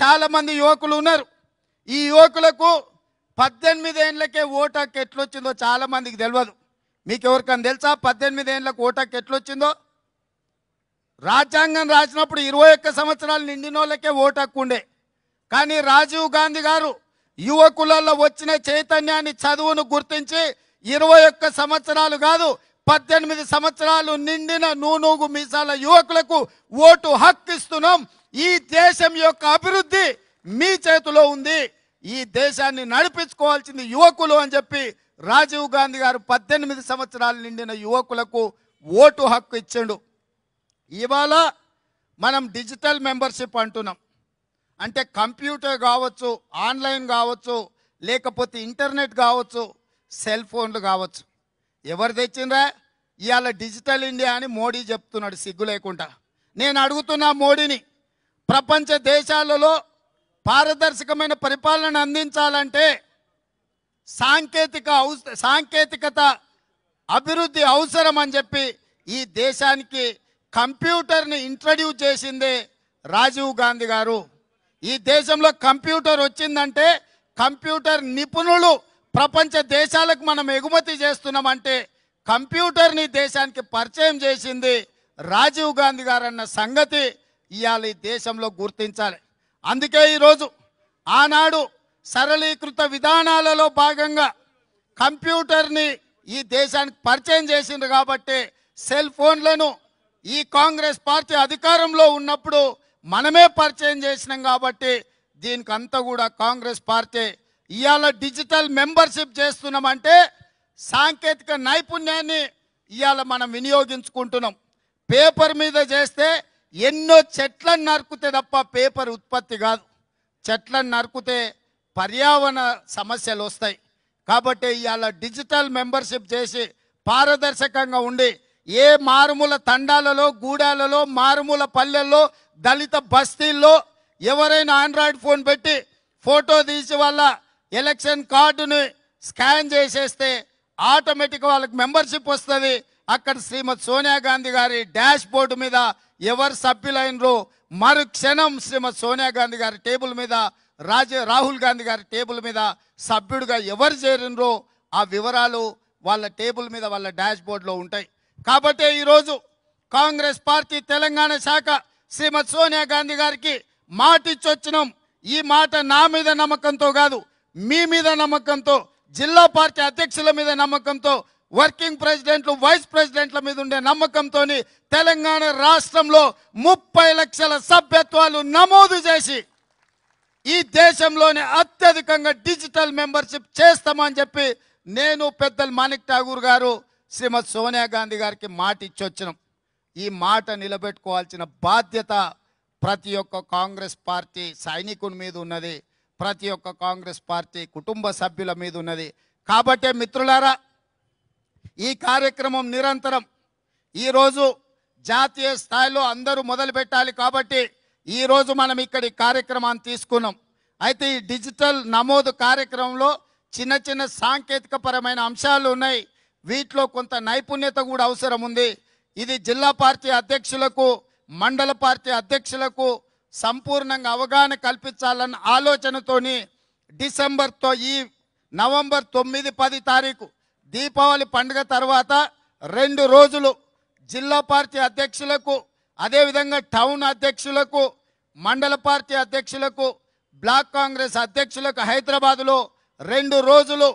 చాలామంది యువకులు ఉన్నారు ఈ యువకులకు పద్దెనిమిది ఏళ్ళకే ఓటు హక్కు ఎట్లొచ్చిందో చాలామందికి తెలియదు మీకు ఎవరికైనా తెలుసా పద్దెనిమిది ఏళ్ళకు ఓటు ఎట్లొచ్చిందో రాజ్యాంగం రాసినప్పుడు ఇరవై ఒక్క సంవత్సరాలు నిండినోళ్ళకే ఓటు ఉండే కానీ రాజీవ్ గాంధీ గారు యువకులలో వచ్చిన చైతన్యాన్ని చదువును గుర్తించి ఇరవై ఒక్క సంవత్సరాలు కాదు పద్దెనిమిది సంవత్సరాలు నిండిన నూనూగు మీసాల యువకులకు ఓటు హక్కు ఇస్తున్నాం ఈ దేశం యొక్క అభివృద్ధి మీ చేతిలో ఉంది ఈ దేశాన్ని నడిపించుకోవాల్సింది యువకులు అని చెప్పి రాజీవ్ గాంధీ గారు పద్దెనిమిది సంవత్సరాలు నిండిన యువకులకు ఓటు హక్కు ఇచ్చాడు ఇవాళ మనం డిజిటల్ మెంబర్షిప్ అంటున్నాం అంటే కంప్యూటర్ కావచ్చు ఆన్లైన్ కావచ్చు లేకపోతే ఇంటర్నెట్ కావచ్చు సెల్ ఫోన్లు కావచ్చు ఎవరు తెచ్చిండ్రా ఇవాళ డిజిటల్ ఇండియా అని మోడీ చెప్తున్నాడు సిగ్గు లేకుండా నేను అడుగుతున్నా మోడీని ప్రపంచ దేశాలలో పారదర్శకమైన పరిపాలన అందించాలంటే సాంకేతిక సాంకేతికత అభివృద్ధి అవసరం అని చెప్పి ఈ దేశానికి కంప్యూటర్ని ఇంట్రడ్యూస్ చేసింది రాజీవ్ గాంధీ గారు ఈ దేశంలో కంప్యూటర్ వచ్చిందంటే కంప్యూటర్ నిపుణులు ప్రపంచ దేశాలకు మనం ఎగుమతి చేస్తున్నామంటే కంప్యూటర్ని దేశానికి పరిచయం చేసింది రాజీవ్ గాంధీ గారన్న సంగతి ఇవ్వాలి ఈ దేశంలో గుర్తించాలి అందుకే ఈరోజు ఆనాడు సరళీకృత విధానాలలో భాగంగా కంప్యూటర్ని ఈ దేశానికి పరిచయం చేసింది కాబట్టి సెల్ ఫోన్లను ఈ కాంగ్రెస్ పార్టీ అధికారంలో ఉన్నప్పుడు మనమే పరిచయం చేసినాం కాబట్టి దీనికి అంతా కూడా కాంగ్రెస్ పార్టీ ఇవాళ డిజిటల్ మెంబర్షిప్ చేస్తున్నామంటే సాంకేతిక నైపుణ్యాన్ని ఇవాళ మనం వినియోగించుకుంటున్నాం పేపర్ మీద చేస్తే ఎన్నో చెట్లను నరుకుతే తప్ప పేపర్ ఉత్పత్తి కాదు చెట్లను నరుకుతే పర్యావరణ సమస్యలు వస్తాయి కాబట్టి ఇవాళ డిజిటల్ మెంబర్షిప్ చేసి పారదర్శకంగా ఉండి ఏ మారుమూల తండాలలో గూడాలలో మారుమూల పల్లెల్లో దళిత బస్తీల్లో ఎవరైనా ఆండ్రాయిడ్ ఫోన్ పెట్టి ఫోటో తీసి వాళ్ళ ఎలక్షన్ కార్డుని స్కాన్ చేసేస్తే ఆటోమేటిక్ వాళ్ళకి మెంబర్షిప్ వస్తుంది అక్కడ శ్రీమతి సోనియా గాంధీ గారి డాష్ బోర్డు మీద ఎవరు సభ్యులైనరో మరుక్షణం శ్రీమతి సోనియా గాంధీ గారి టేబుల్ మీద రాజ రాహుల్ గాంధీ గారి టేబుల్ మీద సభ్యుడిగా ఎవరు చేరినరో ఆ వివరాలు వాళ్ళ టేబుల్ మీద వాళ్ళ డాష్ బోర్డులో ఉంటాయి కాబట్టి ఈరోజు కాంగ్రెస్ పార్టీ తెలంగాణ శాఖ శ్రీమతి సోనియా గాంధీ గారికి మాట ఇచ్చొచ్చినాం ఈ మాట నా మీద నమ్మకంతో కాదు మీ మీద నమ్మకంతో జిల్లా పార్టీ అధ్యక్షుల మీద నమ్మకంతో వర్కింగ్ ప్రెసిడెంట్లు వైస్ ప్రెసిడెంట్ల మీద ఉండే నమ్మకంతో తెలంగాణ రాష్ట్రంలో ముప్పై లక్షల సభ్యత్వాలు నమోదు చేసి ఈ దేశంలోనే అత్యధికంగా డిజిటల్ మెంబర్షిప్ చేస్తామని చెప్పి నేను పెద్దలు మాణిక్ ఠాగూర్ గారు శ్రీమతి సోనియా గాంధీ గారికి మాట ఇచ్చొచ్చినాం ఈ మాట నిలబెట్టుకోవాల్సిన బాధ్యత ప్రతి ఒక్క కాంగ్రెస్ పార్టీ సైనికుని మీద ఉన్నది ప్రతి ఒక్క కాంగ్రెస్ పార్టీ కుటుంబ సభ్యుల మీద ఉన్నది కాబట్టే మిత్రులారా ఈ కార్యక్రమం నిరంతరం ఈరోజు జాతీయ స్థాయిలో అందరూ మొదలు పెట్టాలి కాబట్టి ఈరోజు మనం ఇక్కడ ఈ కార్యక్రమాన్ని తీసుకున్నాం అయితే ఈ డిజిటల్ నమోదు కార్యక్రమంలో చిన్న చిన్న సాంకేతిక పరమైన అంశాలు ఉన్నాయి వీటిలో కొంత నైపుణ్యత కూడా అవసరం ఉంది ఇది జిల్లా పార్టీ అధ్యక్షులకు మండల పార్టీ అధ్యక్షులకు సంపూర్ణంగా అవగాహన కల్పించాలన్న ఆలోచనతోని డిసెంబర్తో ఈ నవంబర్ తొమ్మిది పది తారీఖు దీపావళి పండుగ తర్వాత రెండు రోజులు జిల్లా పార్టీ అధ్యక్షులకు అదేవిధంగా టౌన్ అధ్యక్షులకు మండల పార్టీ అధ్యక్షులకు బ్లాక్ కాంగ్రెస్ అధ్యక్షులకు హైదరాబాదులో రెండు రోజులు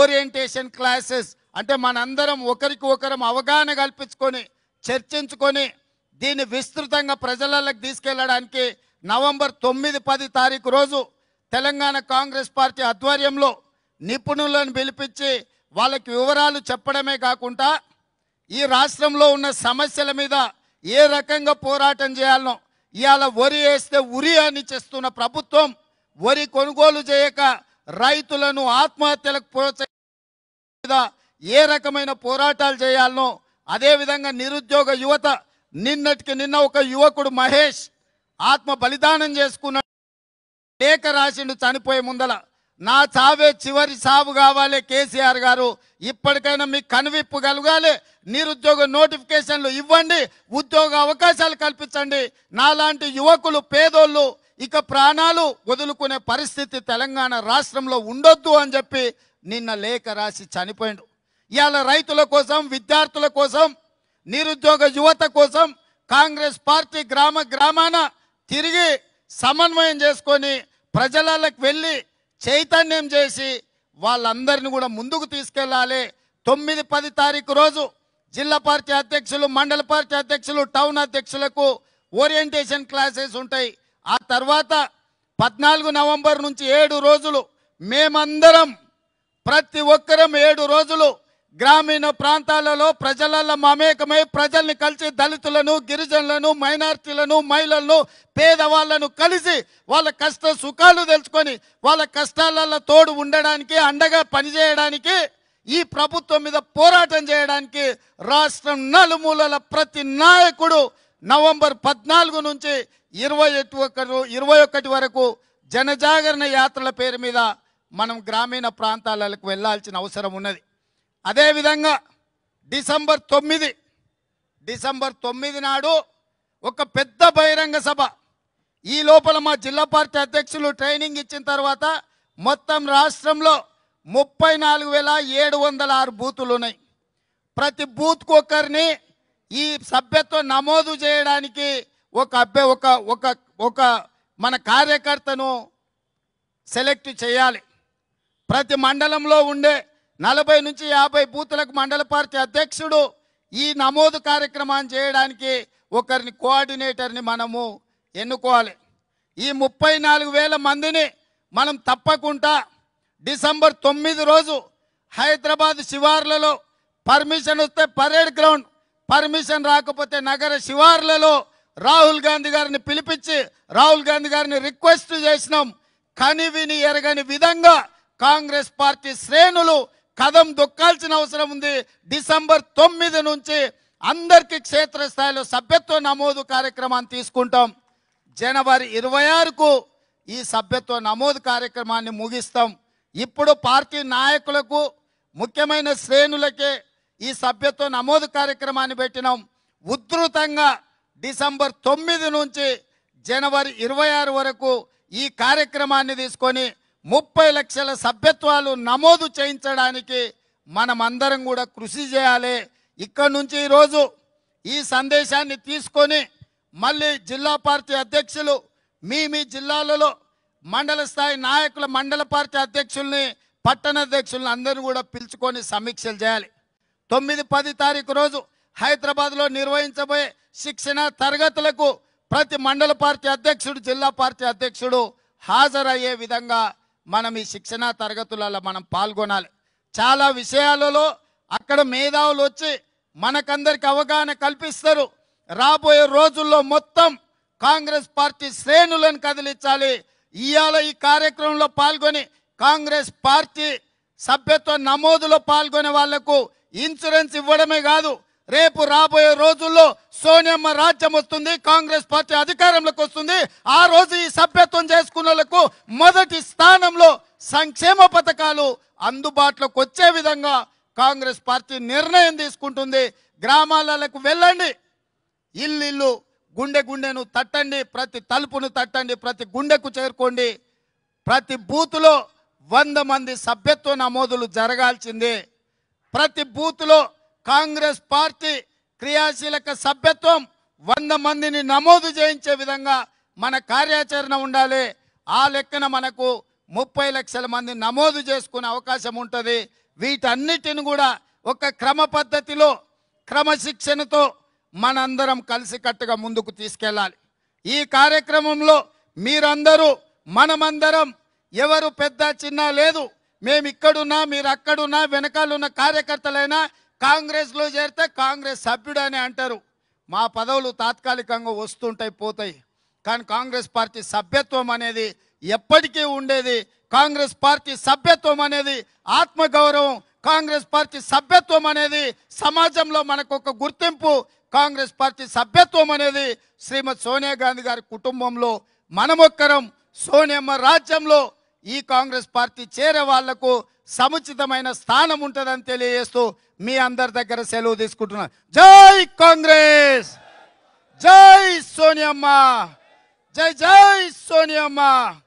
ఓరియంటేషన్ క్లాసెస్ అంటే మనందరం ఒకరికి ఒకరం అవగాహన కల్పించుకొని చర్చించుకొని దీన్ని విస్తృతంగా ప్రజలలోకి తీసుకెళ్లడానికి నవంబర్ తొమ్మిది పది తారీఖు రోజు తెలంగాణ కాంగ్రెస్ పార్టీ ఆధ్వర్యంలో నిపుణులను పిలిపించి వాళ్ళకి వివరాలు చెప్పడమే కాకుండా ఈ రాష్ట్రంలో ఉన్న సమస్యల మీద ఏ రకంగా పోరాటం చేయాలనో ఇవాళ వరి వేస్తే ఉరి అని చేస్తున్న ప్రభుత్వం వరి కొనుగోలు చేయక రైతులను ఆత్మహత్యలకు ప్రోత్సహించ ఏ రకమైన పోరాటాలు చేయాలనో అదేవిధంగా నిరుద్యోగ యువత నిన్నటికి నిన్న ఒక యువకుడు మహేష్ ఆత్మ బలిదానం చేసుకున్న లేఖ రాసిండు చనిపోయే ముందల నా చావే చివరి సావు కావాలి కేసీఆర్ గారు ఇప్పటికైనా మీకు కనువిప్పు కలగాలి నిరుద్యోగ నోటిఫికేషన్లు ఇవ్వండి ఉద్యోగ అవకాశాలు కల్పించండి నాలాంటి యువకులు పేదోళ్ళు ఇక ప్రాణాలు వదులుకునే పరిస్థితి తెలంగాణ రాష్ట్రంలో ఉండొద్దు అని చెప్పి నిన్న లేఖ రాసి చనిపోయిండు ఇవాళ రైతుల కోసం విద్యార్థుల కోసం నిరుద్యోగ యువత కోసం కాంగ్రెస్ పార్టీ గ్రామ గ్రామాన తిరిగి సమన్వయం చేసుకొని ప్రజలకు వెళ్ళి చైతన్యం చేసి వాళ్ళందరిని కూడా ముందుకు తీసుకెళ్ళాలి తొమ్మిది పది తారీఖు రోజు జిల్లా పార్టీ అధ్యక్షులు మండల పార్టీ అధ్యక్షులు టౌన్ అధ్యక్షులకు ఓరియంటేషన్ క్లాసెస్ ఉంటాయి ఆ తర్వాత పద్నాలుగు నవంబర్ నుంచి ఏడు రోజులు మేమందరం ప్రతి ఒక్కరం ఏడు రోజులు గ్రామీణ ప్రాంతాలలో ప్రజలలో మమేకమై ప్రజల్ని కలిసి దళితులను గిరిజనులను మైనార్టీలను మహిళలను పేదవాళ్లను కలిసి వాళ్ళ కష్ట సుఖాలు తెలుసుకొని వాళ్ళ కష్టాలలో తోడు ఉండడానికి అండగా పనిచేయడానికి ఈ ప్రభుత్వం మీద పోరాటం చేయడానికి రాష్ట్రం నలుమూలల ప్రతి నాయకుడు నవంబర్ పద్నాలుగు నుంచి ఇరవై ఇరవై ఒకటి వరకు జనజాగరణ యాత్రల పేరు మీద మనం గ్రామీణ ప్రాంతాలకు వెళ్లాల్సిన అవసరం ఉన్నది అదేవిధంగా డిసెంబర్ తొమ్మిది డిసెంబర్ తొమ్మిది నాడు ఒక పెద్ద బహిరంగ సభ ఈ లోపల మా జిల్లా పార్టీ అధ్యక్షులు ట్రైనింగ్ ఇచ్చిన తర్వాత మొత్తం రాష్ట్రంలో ముప్పై నాలుగు వేల ఏడు వందల ఆరు బూతులు ఉన్నాయి ప్రతి బూత్కు ఒకరిని ఈ సభ్యత్వం నమోదు చేయడానికి ఒక అభ్య ఒక ఒక ఒక మన కార్యకర్తను సెలెక్ట్ చేయాలి ప్రతి మండలంలో ఉండే నలభై నుంచి యాభై బూతులకు మండల పార్టీ అధ్యక్షుడు ఈ నమోదు కార్యక్రమాన్ని చేయడానికి ఒకరిని కోఆర్డినేటర్ని మనము ఎన్నుకోవాలి ఈ ముప్పై నాలుగు వేల మందిని మనం తప్పకుండా డిసెంబర్ తొమ్మిది రోజు హైదరాబాద్ శివార్లలో పర్మిషన్ వస్తే పరేడ్ గ్రౌండ్ పర్మిషన్ రాకపోతే నగర శివార్లలో రాహుల్ గాంధీ గారిని పిలిపించి రాహుల్ గాంధీ గారిని రిక్వెస్ట్ చేసినాం కనివిని ఎరగని విధంగా కాంగ్రెస్ పార్టీ శ్రేణులు కథం దొక్కాల్సిన అవసరం ఉంది డిసెంబర్ తొమ్మిది నుంచి అందరికీ క్షేత్రస్థాయిలో సభ్యత్వ నమోదు కార్యక్రమాన్ని తీసుకుంటాం జనవరి ఇరవై ఆరుకు ఈ సభ్యత్వ నమోదు కార్యక్రమాన్ని ముగిస్తాం ఇప్పుడు పార్టీ నాయకులకు ముఖ్యమైన శ్రేణులకే ఈ సభ్యత్వ నమోదు కార్యక్రమాన్ని పెట్టినాం ఉధృతంగా డిసెంబర్ తొమ్మిది నుంచి జనవరి ఇరవై ఆరు వరకు ఈ కార్యక్రమాన్ని తీసుకొని ముప్పై లక్షల సభ్యత్వాలు నమోదు చేయించడానికి మనమందరం కూడా కృషి చేయాలి ఇక్కడ నుంచి ఈరోజు ఈ సందేశాన్ని తీసుకొని మళ్ళీ జిల్లా పార్టీ అధ్యక్షులు మీ మీ జిల్లాలలో మండల స్థాయి నాయకుల మండల పార్టీ అధ్యక్షుల్ని పట్టణ అధ్యక్షుల్ని అందరూ కూడా పిలుచుకొని సమీక్షలు చేయాలి తొమ్మిది పది తారీఖు రోజు హైదరాబాద్లో నిర్వహించబోయే శిక్షణ తరగతులకు ప్రతి మండల పార్టీ అధ్యక్షుడు జిల్లా పార్టీ అధ్యక్షుడు హాజరయ్యే విధంగా మనం ఈ శిక్షణా తరగతులలో మనం పాల్గొనాలి చాలా విషయాలలో అక్కడ మేధావులు వచ్చి మనకందరికి అవగాహన కల్పిస్తారు రాబోయే రోజుల్లో మొత్తం కాంగ్రెస్ పార్టీ శ్రేణులను కదిలించాలి ఇవాళ ఈ కార్యక్రమంలో పాల్గొని కాంగ్రెస్ పార్టీ సభ్యత్వ నమోదులో పాల్గొనే వాళ్లకు ఇన్సూరెన్స్ ఇవ్వడమే కాదు రేపు రాబోయే రోజుల్లో సోనియమ్మ రాజ్యం వస్తుంది కాంగ్రెస్ పార్టీ అధికారంలోకి వస్తుంది ఆ రోజు ఈ సభ్యత్వం చేసుకున్న మొదటి స్థానంలో సంక్షేమ పథకాలు అందుబాటులోకి వచ్చే విధంగా కాంగ్రెస్ పార్టీ నిర్ణయం తీసుకుంటుంది గ్రామాలకు వెళ్ళండి ఇల్లు గుండె గుండెను తట్టండి ప్రతి తలుపును తట్టండి ప్రతి గుండెకు చేరుకోండి ప్రతి బూతులో వంద మంది సభ్యత్వ నమోదులు జరగాల్సిందే ప్రతి బూతులో కాంగ్రెస్ పార్టీ క్రియాశీలక సభ్యత్వం వంద మందిని నమోదు చేయించే విధంగా మన కార్యాచరణ ఉండాలి ఆ లెక్కన మనకు ముప్పై లక్షల మంది నమోదు చేసుకునే అవకాశం ఉంటుంది వీటన్నిటిని కూడా ఒక క్రమ పద్ధతిలో క్రమశిక్షణతో మనందరం కలిసికట్టుగా ముందుకు తీసుకెళ్ళాలి ఈ కార్యక్రమంలో మీరందరూ మనమందరం ఎవరు పెద్ద చిన్న లేదు మేము ఇక్కడున్నా మీరు అక్కడున్నా వెనకాలన్న కార్యకర్తలైనా కాంగ్రెస్లో చేరితే కాంగ్రెస్ సభ్యుడు అని అంటారు మా పదవులు తాత్కాలికంగా వస్తుంటాయి పోతాయి కానీ కాంగ్రెస్ పార్టీ సభ్యత్వం అనేది ఎప్పటికీ ఉండేది కాంగ్రెస్ పార్టీ సభ్యత్వం అనేది ఆత్మగౌరవం కాంగ్రెస్ పార్టీ సభ్యత్వం అనేది సమాజంలో మనకు ఒక గుర్తింపు కాంగ్రెస్ పార్టీ సభ్యత్వం అనేది శ్రీమతి సోనియా గాంధీ గారి కుటుంబంలో మనమొక్కరం సోనియమ్మ రాజ్యంలో ఈ కాంగ్రెస్ పార్టీ చేరే వాళ్లకు సముచితమైన స్థానం ఉంటుందని తెలియజేస్తూ మీ అందరి దగ్గర సెలవు తీసుకుంటున్నా జై కాంగ్రెస్ జై సోనియమ్మ జై జై సోనియమ్మ